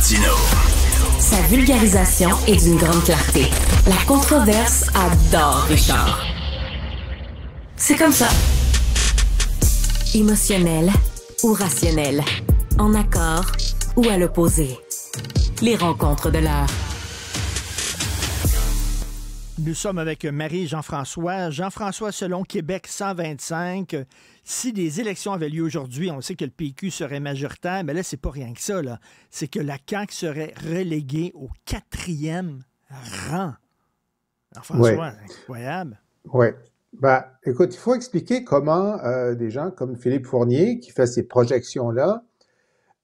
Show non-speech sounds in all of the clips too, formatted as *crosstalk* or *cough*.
Sa vulgarisation est d'une grande clarté. La controverse adore Richard. C'est comme ça. Émotionnel ou rationnel. En accord ou à l'opposé. Les rencontres de l'heure. Nous sommes avec Marie Jean-François. Jean-François selon Québec 125. Euh, si des élections avaient lieu aujourd'hui, on sait que le PQ serait majoritaire, mais là, c'est pas rien que ça. C'est que la CAQ serait reléguée au quatrième rang. Jean-François, incroyable. Oui. Bah, écoute, il faut expliquer comment euh, des gens comme Philippe Fournier, qui fait ces projections-là,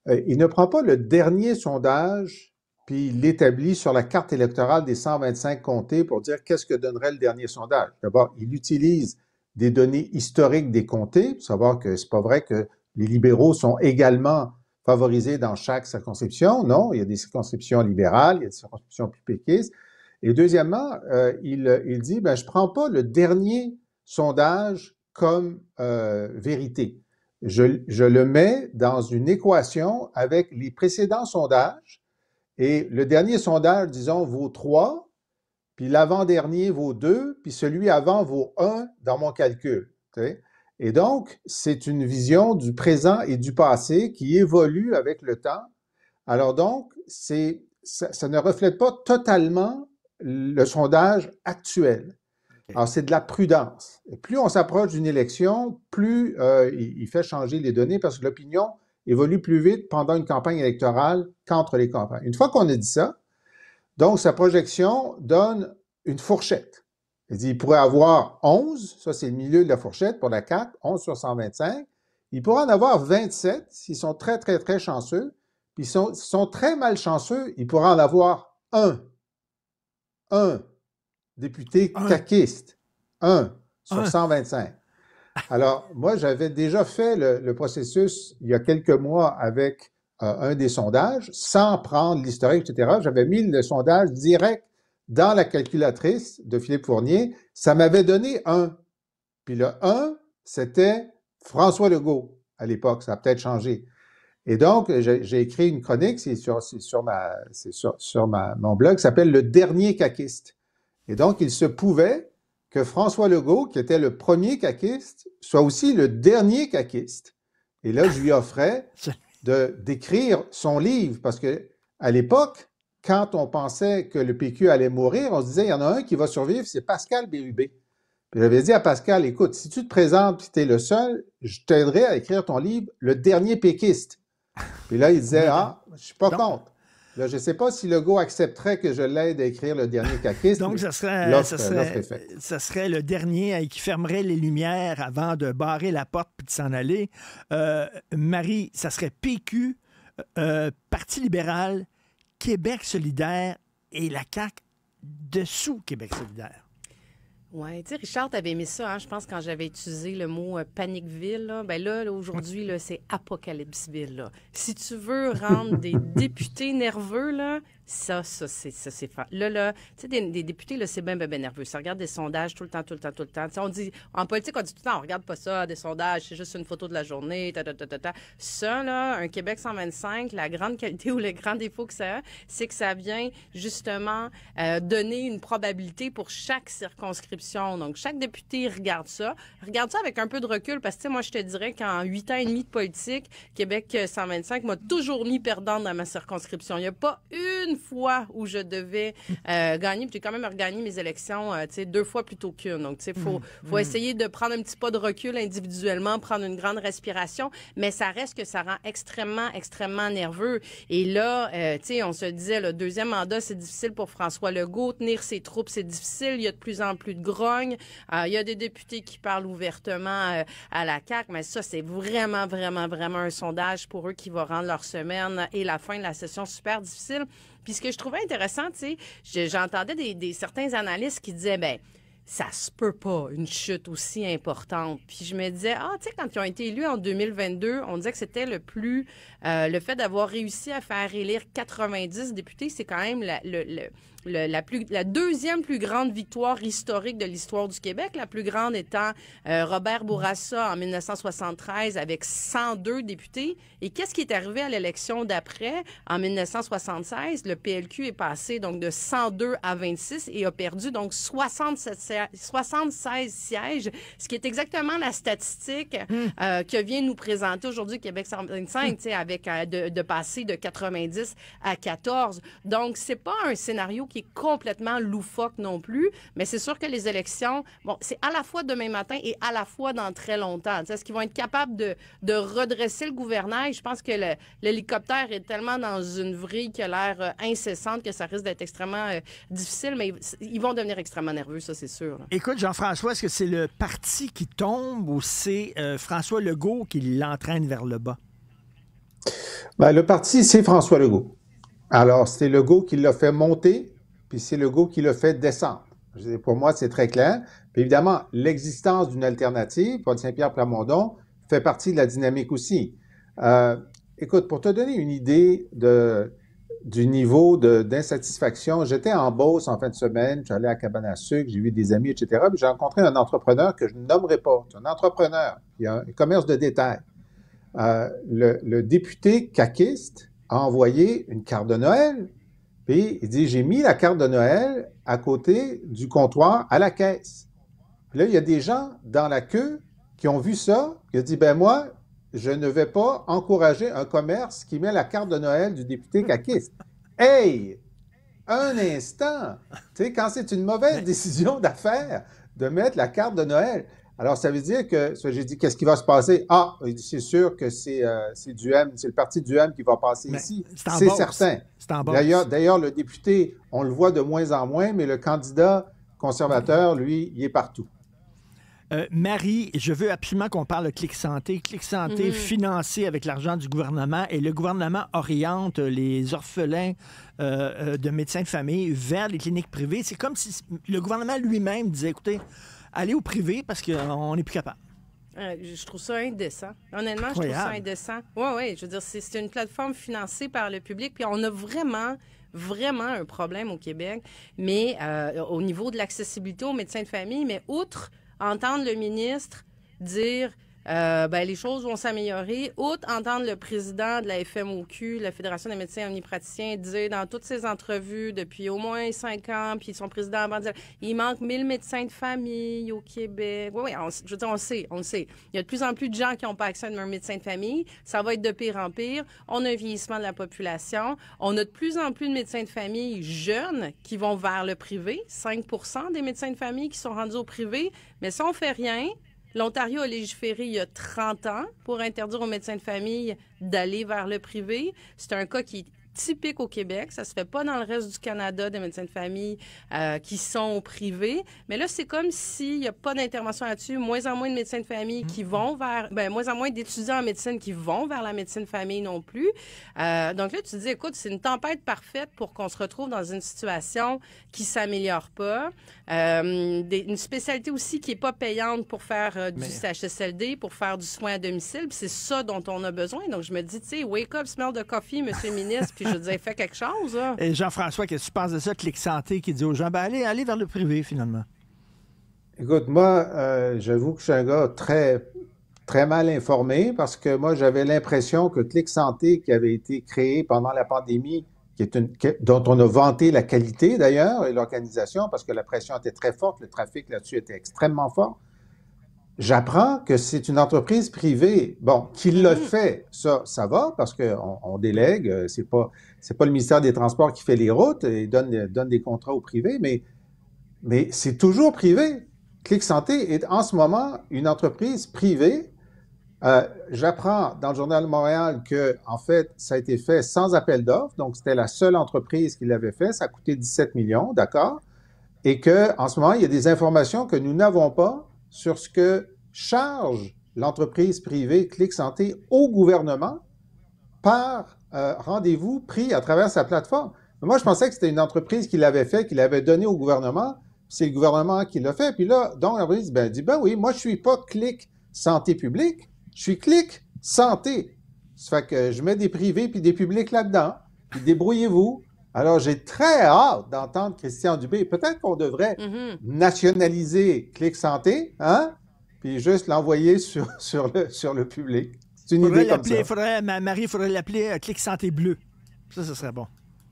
euh, il ne prend pas le dernier sondage puis il l'établit sur la carte électorale des 125 comtés pour dire qu'est-ce que donnerait le dernier sondage. D'abord, il utilise des données historiques des comtés, pour savoir que c'est pas vrai que les libéraux sont également favorisés dans chaque circonscription. Non, il y a des circonscriptions libérales, il y a des circonscriptions plus péquistes. Et deuxièmement, euh, il, dit, ben, je prends pas le dernier sondage comme euh, vérité. Je, je le mets dans une équation avec les précédents sondages et le dernier sondage, disons, vaut 3, puis l'avant-dernier vaut 2, puis celui avant vaut 1 dans mon calcul. Et donc, c'est une vision du présent et du passé qui évolue avec le temps. Alors donc, ça, ne reflète pas totalement le sondage actuel. Alors, c'est de la prudence. plus on s'approche d'une élection, plus euh, il, fait changer les données parce que l'opinion évolue plus vite pendant une campagne électorale qu'entre les campagnes. Une fois qu'on a dit ça, donc sa projection donne une fourchette. Il dit, pourrait avoir 11, ça c'est le milieu de la fourchette pour la 4, 11 sur 125. Il pourrait en avoir 27 s'ils sont très, très, très chanceux. Puis s'ils sont, très mal chanceux, il pourrait en avoir un. Un député caquiste. Un sur 125. Alors, moi, j'avais déjà fait le, processus il y a quelques mois avec euh, un des sondages, sans prendre l'historique, etc. J'avais mis le sondage direct dans la calculatrice de Philippe Fournier. Ça m'avait donné un. Puis le 1, c'était François Legault à l'époque. Ça a peut-être changé. Et donc, j'ai écrit une chronique, sur, ma, mon blog, qui s'appelle Le dernier caquiste. Et donc, il se pouvait que François Legault, qui était le premier caquiste, soit aussi le dernier caquiste. Et là, je lui offrais de d'écrire son livre parce que à l'époque, quand on pensait que le PQ allait mourir, on se disait il y en a un qui va survivre, c'est Pascal Bérubé. Puis j'avais dit à Pascal, écoute, si tu te présentes et tu es le seul, je t'aiderai à écrire ton livre Le dernier péquiste. Puis là, il disait Ah, je suis pas contre je ne sais pas si Legault accepterait que je l'aide à écrire le dernier caquiste. Donc, ça serait, serait, le dernier qui fermerait les lumières avant de barrer la porte puis de s'en aller. Euh, Marie, ça serait PQ, euh, Parti libéral, Québec solidaire et la CAQ dessous Québec solidaire. Oui, tu sais, Richard, avais mis ça, hein, je pense, quand j'avais utilisé le mot euh, panique ville, ben Là, là, aujourd'hui, là, c'est apocalypseville. Là. Si tu veux rendre des *laughs* députés nerveux, là, ça, ça, c'est, ça, c'est Là, là, tu sais, des, députés, là, c'est bien, bien, ben nerveux. Ça regarde des sondages tout le temps, tout le temps, tout le temps. on dit, en politique, on dit tout le temps, on regarde pas ça, des sondages, c'est juste une photo de la journée, ta, ta, ta, ta, ta. Ça, là, un Québec 125, la grande qualité *laughs* ou le grand défaut que ça a, c'est que ça vient, justement, euh, donner une probabilité pour chaque circonscription. Donc, chaque député regarde ça. Regarde ça avec un peu de recul, parce que, tu sais, moi, je te dirais qu'en huit ans et demi de politique, Québec 125 m'a toujours mis perdant dans ma circonscription. Il n'y a pas une fois où je devais euh, gagner, puis j'ai quand même regagné mes élections, euh, tu sais, deux fois plutôt qu'une. Donc, tu sais, faut, mm. faut mm. essayer de prendre un petit pas de recul individuellement, prendre une grande respiration, mais ça reste que ça rend extrêmement, extrêmement nerveux. Et là, euh, tu sais, on se disait, le deuxième mandat, c'est difficile pour François Legault, tenir ses troupes, c'est difficile. Il y a de plus en plus de grogne. il y a des députés qui parlent ouvertement à la CAQ, mais ça, c'est vraiment, vraiment, vraiment un sondage pour eux qui va rendre leur semaine et la fin de la session super difficile. Puis ce que je trouvais intéressant, tu sais, j'entendais des, certains analystes qui disaient, ben ça se peut pas, une chute aussi importante. Puis je me disais, ah, tu sais, quand ils ont été élus en 2022, on disait que c'était le plus... Euh, le fait d'avoir réussi à faire élire 90 députés, c'est quand même le, la, la deuxième plus grande victoire historique de l'histoire du Québec, la plus grande étant euh, Robert Bourassa en 1973 avec 102 députés. Et qu'est-ce qui est arrivé à l'élection d'après, en 1976? Le PLQ est passé donc de 102 à 26 et a perdu donc 76 sièges, ce qui est exactement la statistique hmm. euh, que vient nous présenter aujourd'hui Québec 125, avec euh, de, passer de 90 à 14. Donc, c'est pas un scénario qui complètement loufoque non plus. Mais c'est sûr que les élections, bon, c'est à la fois demain matin et à la fois dans très longtemps. Est-ce qu'ils vont être capables de, de redresser le gouvernail? Je pense que l'hélicoptère est tellement dans une vrille qui a l'air euh, incessante que ça risque d'être extrêmement euh, difficile, mais ils vont devenir extrêmement nerveux, ça, c'est sûr. Écoute, Jean-François, est-ce que c'est le parti qui tombe ou c'est euh, François Legault qui l'entraîne vers le bas? Ben, le parti, c'est François Legault. Alors, c'est Legault qui l'a fait monter puis c'est goût qui le fait descendre. Pour moi, c'est très clair. évidemment, l'existence d'une alternative, Paul Saint-Pierre Plamondon, fait partie de la dynamique aussi. Euh, écoute, pour te donner une idée du niveau d'insatisfaction, j'étais en Beauce en fin de semaine, j'allais à Cabane à sucre, j'ai vu des amis, etc. Puis j'ai rencontré un entrepreneur que je ne nommerai pas, C'est un entrepreneur, il a un commerce de détail. Euh, le, le, député caquiste a envoyé une carte de Noël puis il dit, j'ai mis la carte de Noël à côté du comptoir à la caisse. Puis là, il y a des gens dans la queue qui ont vu ça, qui ont dit, ben moi, je ne vais pas encourager un commerce qui met la carte de Noël du député caquiste. *laughs* Hey! Un instant! Tu sais, quand c'est une mauvaise décision d'affaires de mettre la carte de Noël, alors, ça veut dire que, j'ai dit, qu'est-ce qui va se passer? Ah, c'est sûr que euh, c'est du M, c'est le parti du M qui va passer ici. C'est certain. D'ailleurs, le député, on le voit de moins en moins, mais le candidat conservateur, lui, il est partout. Euh, Marie, je veux absolument qu'on parle de Clic Santé. Clic Santé mhm. financé avec l'argent du gouvernement et le gouvernement oriente les orphelins euh, de médecins de famille vers les cliniques privées. C'est comme si le gouvernement lui-même disait, écoutez, aller au privé parce qu'on n'est plus capable. Euh, je trouve ça indécent. Honnêtement, je trouve ça indécent. Oui, oui, je veux dire, c'est une plateforme financée par le public, puis on a vraiment vraiment un problème au Québec, mais euh, au niveau de l'accessibilité aux médecins de famille, mais outre entendre le ministre dire euh, ben, les choses vont s'améliorer. Outre entendre le président de la FMOQ, la Fédération des médecins omnipraticiens, dire dans toutes ses entrevues depuis au moins cinq ans, puis son président avant dire, il manque 1000 médecins de famille au Québec. Oui, oui, on, je veux dire, le sait, on le sait. Il y a de plus en plus de gens qui n'ont pas accès à un médecin de famille. Ça va être de pire en pire. On a un vieillissement de la population. On a de plus en plus de médecins de famille jeunes qui vont vers le privé. 5 des médecins de famille qui sont rendus au privé. Mais si on fait rien, L'Ontario a légiféré il y a 30 ans pour interdire aux médecins de famille d'aller vers le privé. C'est un cas qui typique au Québec. Ça se fait pas dans le reste du Canada des médecins de famille euh, qui sont privés. Mais là, c'est comme s'il n'y a pas d'intervention là-dessus. Moins en moins de médecins de famille qui mm-hmm. vont vers, ben, moins en moins d'étudiants en médecine qui vont vers la médecine de famille non plus. Euh, donc là, tu te dis, écoute, c'est une tempête parfaite pour qu'on se retrouve dans une situation qui s'améliore pas. Euh, une spécialité aussi qui est pas payante pour faire du CHSLD, pour faire du soin à domicile. C'est ça dont on a besoin. Donc je me dis, tu sais, wake up, smell the coffee, monsieur le ministre, puis je veux dire, fais quelque chose. Et Jean-François, qu'est-ce que tu penses de ça, Clic Santé, qui dit aux gens, ben allez, allez vers le privé, finalement? Écoute, moi, euh, j'avoue que je suis un gars très, très mal informé parce que moi, j'avais l'impression que Clic Santé, qui avait été créé pendant la pandémie, qui est une, dont on a vanté la qualité d'ailleurs et l'organisation parce que la pression était très forte, le trafic là-dessus était extrêmement fort. J'apprends que c'est une entreprise privée. Bon, qui le mm. fait, ça, ça va parce qu'on on délègue. Euh, c'est pas, c'est pas le ministère des Transports qui fait les routes et donne, donne des contrats aux privés, mais, mais c'est toujours privé. Clic Santé est en ce moment une entreprise privée. Euh, j'apprends dans le journal de Montréal que, en fait, ça a été fait sans appel d'offres. Donc, c'était la seule entreprise qui l'avait fait. Ça a coûté 17 millions, d'accord? Et que, en ce moment, il y a des informations que nous n'avons pas sur ce que charge l'entreprise privée Clic Santé au gouvernement par euh, rendez-vous pris à travers sa plateforme. moi, je pensais que c'était une entreprise qui l'avait fait, qui l'avait donné au gouvernement. C'est le gouvernement qui l'a fait. Puis là, donc, l'entreprise ben, dit, ben oui, moi, je ne suis pas Clic Santé publique, je suis Clic Santé. Ça fait que je mets des privés puis des publics là-dedans. Puis débrouillez-vous. Alors, j'ai très hâte d'entendre Christian Dubé. Peut-être qu'on devrait mhm. nationaliser Clic Santé, hein? Puis juste l'envoyer sur, *laughs* sur, le, sur le public. C'est une idée comme ça. Faudrait, Marie, il faudrait l'appeler euh, Clic Santé Bleu. Ça, ce serait bon.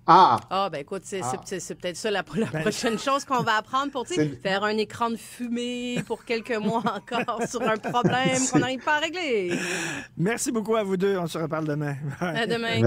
Ah! Ah, ben écoute, c'est ah. peut-être ça la, ben, prochaine chose qu'on va apprendre pour faire un écran de fumée pour quelques mois *laughs* encore sur un problème qu'on n'arrive pas à régler. Merci beaucoup à vous deux. On se reparle demain. *laughs* À demain.